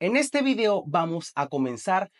En este video vamos a comenzar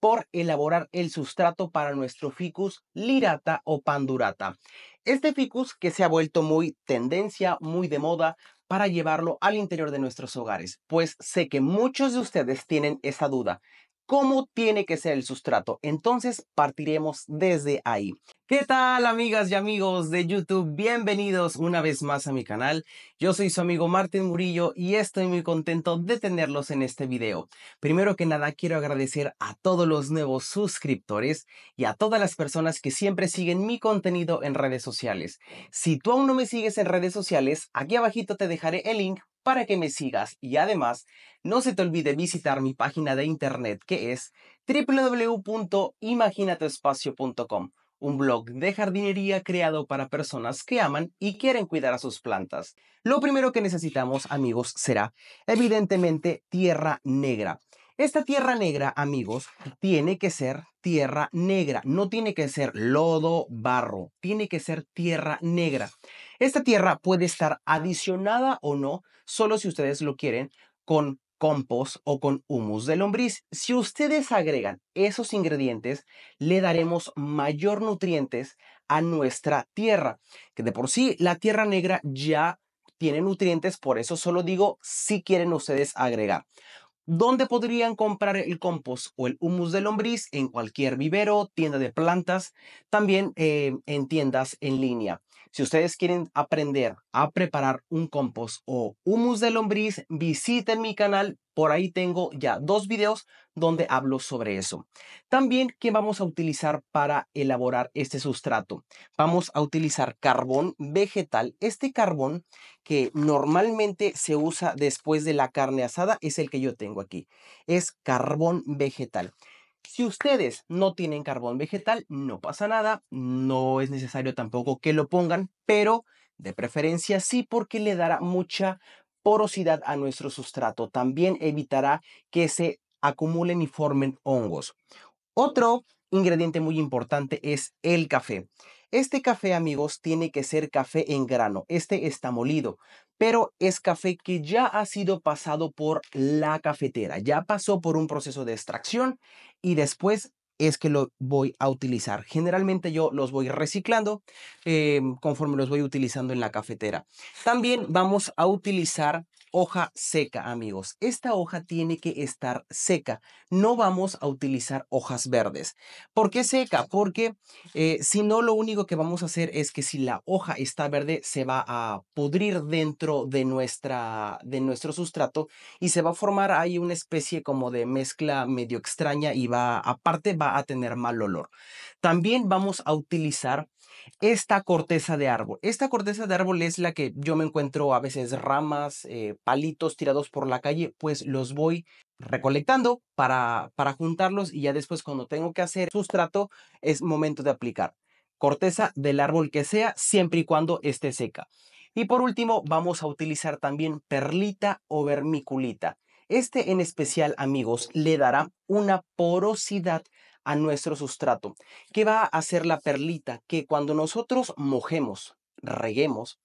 por elaborar el sustrato para nuestro ficus lirata o pandurata. Este ficus que se ha vuelto muy tendencia, muy de moda para llevarlo al interior de nuestros hogares, pues sé que muchos de ustedes tienen esa duda cómo tiene que ser el sustrato. Entonces partiremos desde ahí. ¿Qué tal amigas y amigos de YouTube? Bienvenidos una vez más a mi canal. Yo soy su amigo Martín Murillo y estoy muy contento de tenerlos en este video. Primero que nada quiero agradecer a todos los nuevos suscriptores y a todas las personas que siempre siguen mi contenido en redes sociales. Si tú aún no me sigues en redes sociales, aquí abajito te dejaré el link para que me sigas y además no se te olvide visitar mi página de internet que es www.imaginatoespacio.com un blog de jardinería creado para personas que aman y quieren cuidar a sus plantas. Lo primero que necesitamos amigos será evidentemente tierra negra. Esta tierra negra, amigos, tiene que ser tierra negra, no tiene que ser lodo, barro, tiene que ser tierra negra. Esta tierra puede estar adicionada o no, solo si ustedes lo quieren, con compost o con humus de lombriz. Si ustedes agregan esos ingredientes, le daremos mayor nutrientes a nuestra tierra, que de por sí la tierra negra ya tiene nutrientes, por eso solo digo si quieren ustedes agregar. ¿Dónde podrían comprar el compost o el humus de lombriz? En cualquier vivero, tienda de plantas, también eh, en tiendas en línea. Si ustedes quieren aprender a preparar un compost o humus de lombriz, visiten mi canal. Por ahí tengo ya dos videos donde hablo sobre eso. También, ¿qué vamos a utilizar para elaborar este sustrato? Vamos a utilizar carbón vegetal. Este carbón que normalmente se usa después de la carne asada es el que yo tengo aquí. Es carbón vegetal. Si ustedes no tienen carbón vegetal, no pasa nada, no es necesario tampoco que lo pongan, pero de preferencia sí porque le dará mucha porosidad a nuestro sustrato. También evitará que se acumulen y formen hongos. Otro ingrediente muy importante es el café. Este café, amigos, tiene que ser café en grano. Este está molido, pero es café que ya ha sido pasado por la cafetera. Ya pasó por un proceso de extracción y después es que lo voy a utilizar. Generalmente yo los voy reciclando eh, conforme los voy utilizando en la cafetera. También vamos a utilizar hoja seca, amigos. Esta hoja tiene que estar seca. No vamos a utilizar hojas verdes. ¿Por qué seca? Porque eh, si no, lo único que vamos a hacer es que si la hoja está verde, se va a pudrir dentro de, nuestra, de nuestro sustrato y se va a formar ahí una especie como de mezcla medio extraña y va, aparte, va a tener mal olor. También vamos a utilizar esta corteza de árbol. Esta corteza de árbol es la que yo me encuentro a veces ramas, eh, palitos tirados por la calle, pues los voy recolectando para, para juntarlos y ya después cuando tengo que hacer sustrato es momento de aplicar corteza del árbol que sea siempre y cuando esté seca. Y por último vamos a utilizar también perlita o vermiculita. Este en especial, amigos, le dará una porosidad nuestro sustrato. ¿Qué va a hacer la perlita? Que cuando nosotros mojemos, reguemos,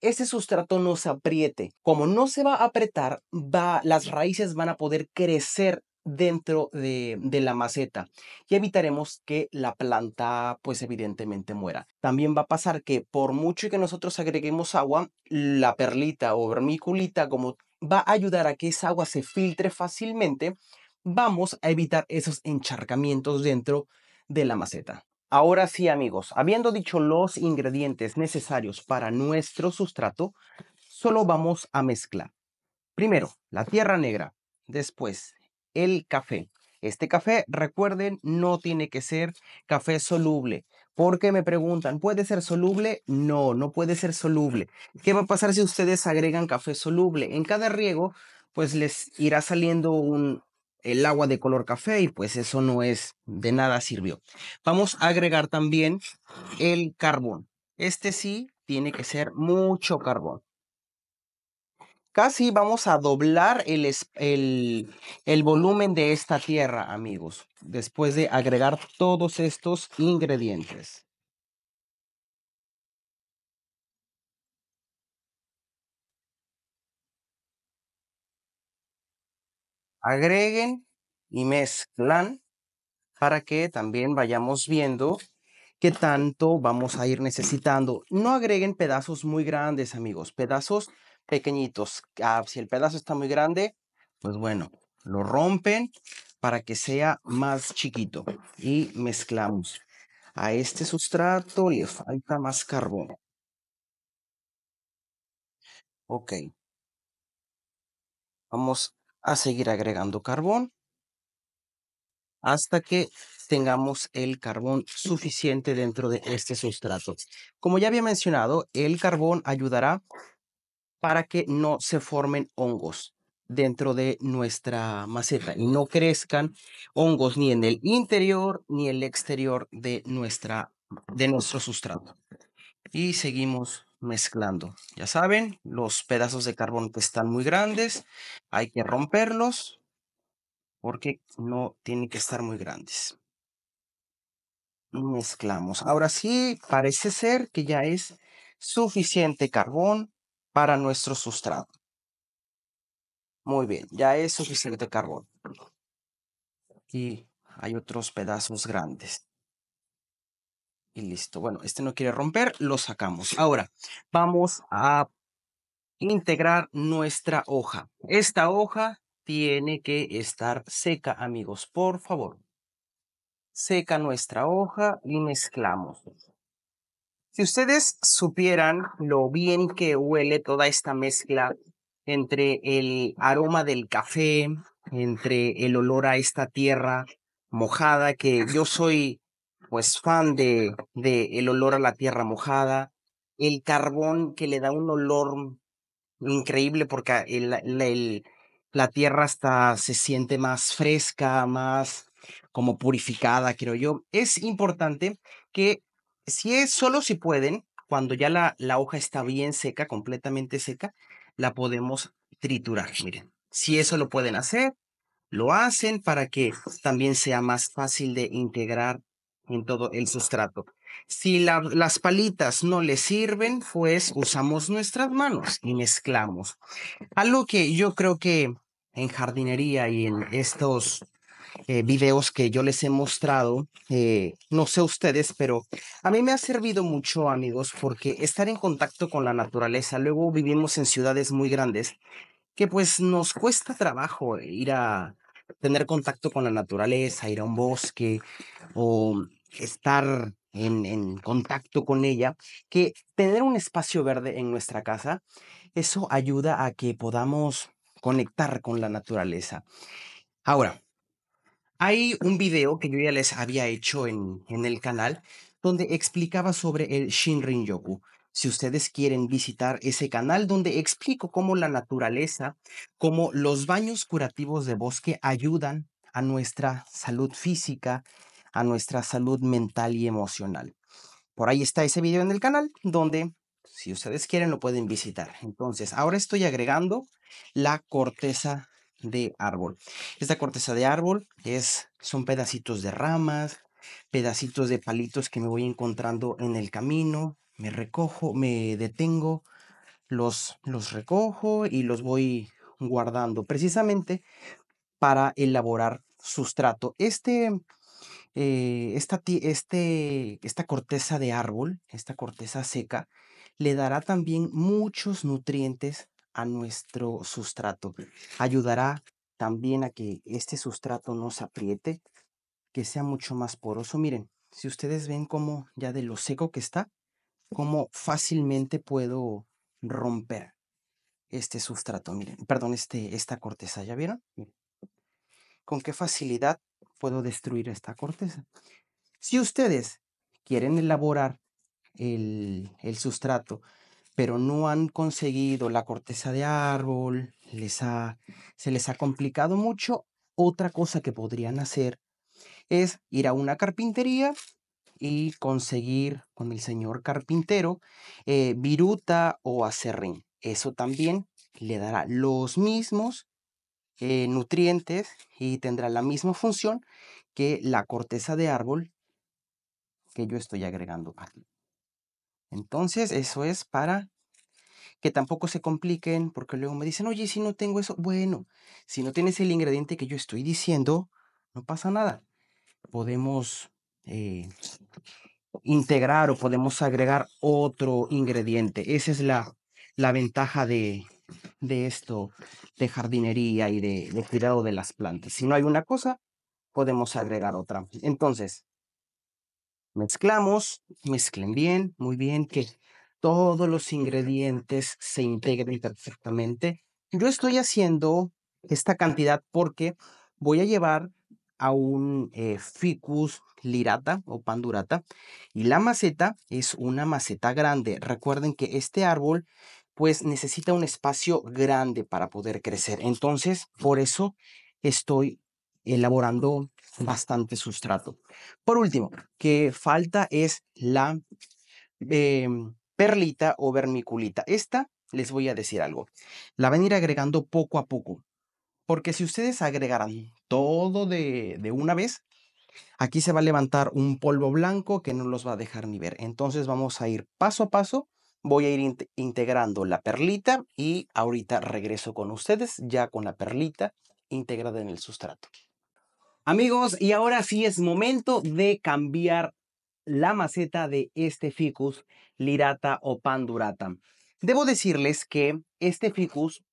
ese sustrato no se apriete. Como no se va a apretar, va, las raíces van a poder crecer dentro de, de, la maceta y evitaremos que la planta pues evidentemente muera. También va a pasar que por mucho que nosotros agreguemos agua, la perlita o vermiculita como va a ayudar a que esa agua se filtre fácilmente vamos a evitar esos encharcamientos dentro de la maceta. Ahora sí amigos, habiendo dicho los ingredientes necesarios para nuestro sustrato, solo vamos a mezclar. Primero, la tierra negra, después el café. Este café, recuerden, no tiene que ser café soluble. Porque me preguntan, ¿puede ser soluble? No, no puede ser soluble. ¿Qué va a pasar si ustedes agregan café soluble? En cada riego, pues les irá saliendo un, el agua de color café y pues eso no es de nada sirvió. Vamos a agregar también el carbón. Este sí tiene que ser mucho carbón. Casi vamos a doblar el, el, el volumen de esta tierra, amigos, después de agregar todos estos ingredientes. agreguen y mezclan para que también vayamos viendo qué tanto vamos a ir necesitando. No agreguen pedazos muy grandes, amigos, pedazos pequeñitos. Ah, si el pedazo está muy grande, pues bueno, lo rompen para que sea más chiquito y mezclamos. A este sustrato le falta más carbono. Ok. Vamos seguir agregando carbón hasta que tengamos el carbón suficiente dentro de este sustrato. Como ya había mencionado, el carbón ayudará para que no se formen hongos dentro de nuestra maceta y no crezcan hongos ni en el interior ni el exterior de, nuestra, de nuestro sustrato. Y seguimos mezclando. Ya saben, los pedazos de carbón que están muy grandes, hay que romperlos porque no tienen que estar muy grandes. Mezclamos. Ahora sí, parece ser que ya es suficiente carbón para nuestro sustrato. Muy bien, ya es suficiente carbón. Y hay otros pedazos grandes. Y listo. Bueno, este no quiere romper, lo sacamos. Ahora, vamos a integrar nuestra hoja. Esta hoja tiene que estar seca, amigos, por favor. Seca nuestra hoja y mezclamos. Si ustedes supieran lo bien que huele toda esta mezcla entre el aroma del café, entre el olor a esta tierra mojada, que yo soy pues fan de, el olor a la tierra mojada, el carbón que le da un olor increíble porque la tierra hasta se siente más fresca, más como purificada, creo yo. Es importante que si es solo si pueden, cuando ya la, la hoja está bien seca, completamente seca, la podemos triturar. Miren, si eso lo pueden hacer, lo hacen para que también sea más fácil de integrar en todo el sustrato. Si las palitas no le sirven, pues usamos nuestras manos y mezclamos. Algo que yo creo que en jardinería y en estos eh, videos que yo les he mostrado, eh, no sé ustedes, pero a mí me ha servido mucho, amigos, porque estar en contacto con la naturaleza, luego vivimos en ciudades muy grandes, que pues nos cuesta trabajo ir a tener contacto con la naturaleza, ir a un bosque o estar en, contacto con ella, que tener un espacio verde en nuestra casa, eso ayuda a que podamos conectar con la naturaleza. Ahora, hay un video que yo ya les había hecho en, en el canal donde explicaba sobre el Shinrin Yoku. Si ustedes quieren visitar ese canal donde explico cómo la naturaleza, cómo los baños curativos de bosque ayudan a nuestra salud física, a nuestra salud mental y emocional. Por ahí está ese video en el canal donde si ustedes quieren lo pueden visitar. Entonces, ahora estoy agregando la corteza de árbol. Esta corteza de árbol es, son pedacitos de ramas, pedacitos de palitos que me voy encontrando en el camino. Me recojo, me detengo, los, los recojo y los voy guardando precisamente para elaborar sustrato. Este eh, esta, este, esta corteza de árbol, esta corteza seca, le dará también muchos nutrientes a nuestro sustrato. Ayudará también a que este sustrato no se apriete, que sea mucho más poroso. Miren, si ustedes ven cómo ya de lo seco que está, cómo fácilmente puedo romper este sustrato. Miren, perdón, este, esta corteza, ¿ya vieron? Miren. Con qué facilidad puedo destruir esta corteza. Si ustedes quieren elaborar el, sustrato, pero no han conseguido la corteza de árbol, les ha, se les ha complicado mucho, otra cosa que podrían hacer es ir a una carpintería y conseguir con el señor carpintero eh, viruta o acerrín. Eso también le dará los mismos eh, nutrientes y tendrá la misma función que la corteza de árbol que yo estoy agregando aquí. Entonces, eso es para que tampoco se compliquen, porque luego me dicen, oye, si no tengo eso, bueno, si no tienes el ingrediente que yo estoy diciendo, no pasa nada. Podemos eh, integrar o podemos agregar otro ingrediente. Esa es la, la ventaja de, de esto, de jardinería y de, cuidado de las plantas. Si no hay una cosa, podemos agregar otra. Entonces, mezclamos, mezclen bien, muy bien, que todos los ingredientes se integren perfectamente. Yo estoy haciendo esta cantidad porque voy a llevar a un eh, ficus lirata o pandurata y la maceta es una maceta grande. Recuerden que este árbol pues necesita un espacio grande para poder crecer. Entonces, por eso estoy elaborando bastante sustrato. Por último, que falta es la em, perlita o vermiculita. Esta, les voy a decir algo, la van a ir agregando poco a poco, porque si ustedes agregaran todo de una vez, aquí se va a levantar un polvo blanco que no los va a dejar ni ver. Entonces vamos a ir paso a paso voy a ir integrando la perlita y ahorita regreso con ustedes ya con la perlita integrada en el sustrato. Amigos, y ahora sí es momento de cambiar la maceta de este ficus lirata o pandurata. Debo decirles que este ficus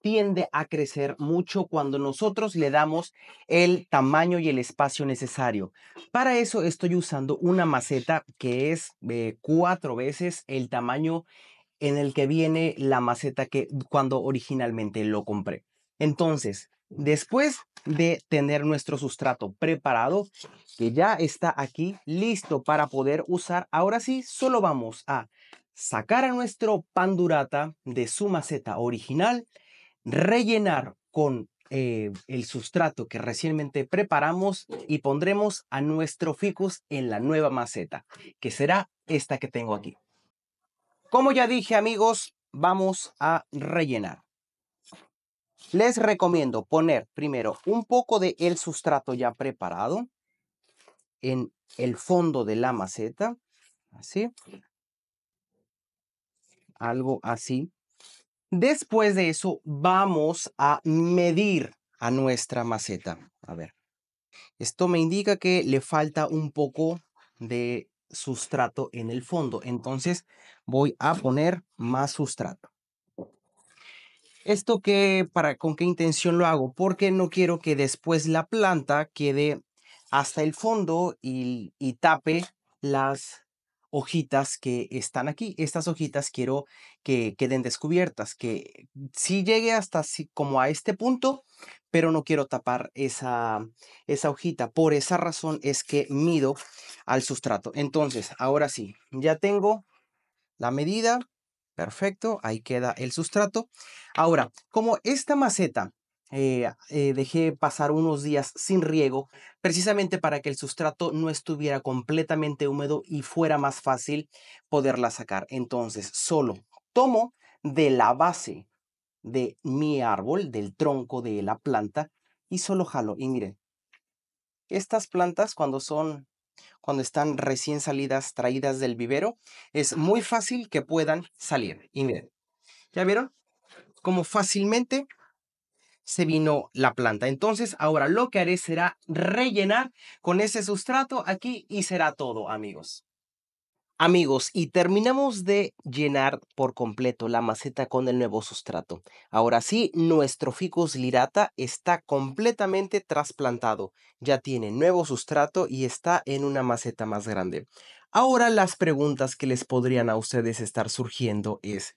tiende a crecer mucho cuando nosotros le damos el tamaño y el espacio necesario. Para eso estoy usando una maceta que es de eh, cuatro veces el tamaño en el que viene la maceta que cuando originalmente lo compré. Entonces, después de tener nuestro sustrato preparado, que ya está aquí listo para poder usar, ahora sí solo vamos a sacar a nuestro pandurata de su maceta original rellenar con eh, el sustrato que recientemente preparamos y pondremos a nuestro ficus en la nueva maceta, que será esta que tengo aquí. Como ya dije amigos, vamos a rellenar. Les recomiendo poner primero un poco de el sustrato ya preparado en el fondo de la maceta, así. Algo así Después de eso, vamos a medir a nuestra maceta. A ver, esto me indica que le falta un poco de sustrato en el fondo. Entonces voy a poner más sustrato. ¿Esto que para, con qué intención lo hago? Porque no quiero que después la planta quede hasta el fondo y, y tape las hojitas que están aquí. Estas hojitas quiero que queden descubiertas, que si llegue hasta así, como a este punto, pero no quiero tapar esa, esa hojita. Por esa razón es que mido al sustrato. Entonces, ahora sí, ya tengo la medida. Perfecto, ahí queda el sustrato. Ahora, como esta maceta eh, eh, dejé pasar unos días sin riego, precisamente para que el sustrato no estuviera completamente húmedo y fuera más fácil poderla sacar. Entonces, solo tomo de la base de mi árbol, del tronco de la planta, y solo jalo. Y miren, estas plantas cuando son cuando están recién salidas, traídas del vivero, es muy fácil que puedan salir. Y miren, ¿ya vieron? Como fácilmente se vino la planta. Entonces, ahora lo que haré será rellenar con ese sustrato aquí y será todo, amigos. Amigos, y terminamos de llenar por completo la maceta con el nuevo sustrato. Ahora sí, nuestro ficus lirata está completamente trasplantado. Ya tiene nuevo sustrato y está en una maceta más grande. Ahora las preguntas que les podrían a ustedes estar surgiendo es,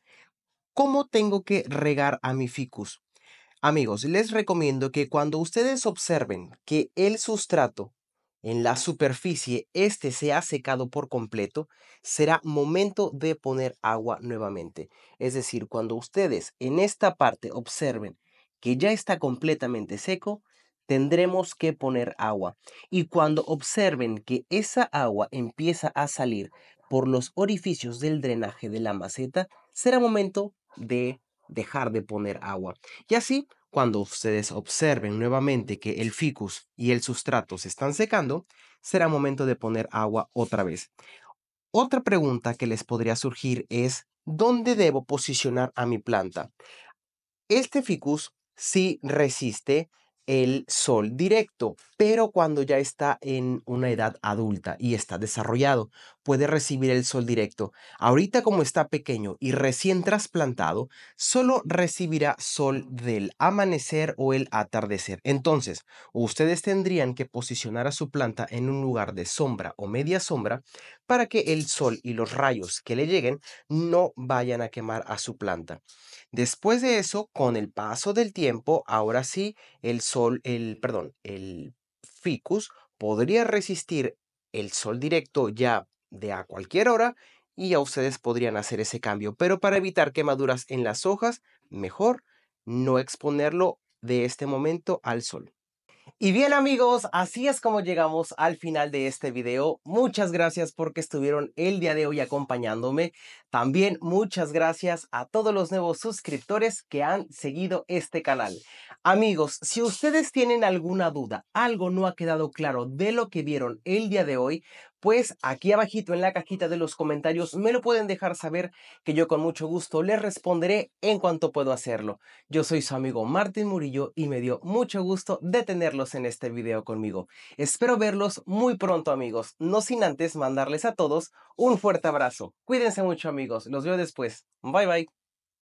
¿cómo tengo que regar a mi ficus? Amigos, les recomiendo que cuando ustedes observen que el sustrato en la superficie este se ha secado por completo, será momento de poner agua nuevamente. Es decir, cuando ustedes en esta parte observen que ya está completamente seco, tendremos que poner agua. Y cuando observen que esa agua empieza a salir por los orificios del drenaje de la maceta, será momento de dejar de poner agua. Y así, cuando ustedes observen nuevamente que el ficus y el sustrato se están secando, será momento de poner agua otra vez. Otra pregunta que les podría surgir es, ¿dónde debo posicionar a mi planta? Este ficus sí resiste el sol directo, pero cuando ya está en una edad adulta y está desarrollado, puede recibir el sol directo. Ahorita como está pequeño y recién trasplantado, solo recibirá sol del amanecer o el atardecer. Entonces, ustedes tendrían que posicionar a su planta en un lugar de sombra o media sombra para que el sol y los rayos que le lleguen no vayan a quemar a su planta. Después de eso, con el paso del tiempo, ahora sí, el sol, el, perdón, el ficus podría resistir el sol directo ya de a cualquier hora y ya ustedes podrían hacer ese cambio. Pero para evitar quemaduras en las hojas, mejor no exponerlo de este momento al sol. Y bien amigos, así es como llegamos al final de este video. Muchas gracias porque estuvieron el día de hoy acompañándome. También muchas gracias a todos los nuevos suscriptores que han seguido este canal. Amigos, si ustedes tienen alguna duda, algo no ha quedado claro de lo que vieron el día de hoy, pues aquí abajito en la cajita de los comentarios me lo pueden dejar saber que yo con mucho gusto les responderé en cuanto puedo hacerlo. Yo soy su amigo Martín Murillo y me dio mucho gusto de tenerlos en este video conmigo. Espero verlos muy pronto amigos, no sin antes mandarles a todos un fuerte abrazo. Cuídense mucho amigos, los veo después. Bye bye.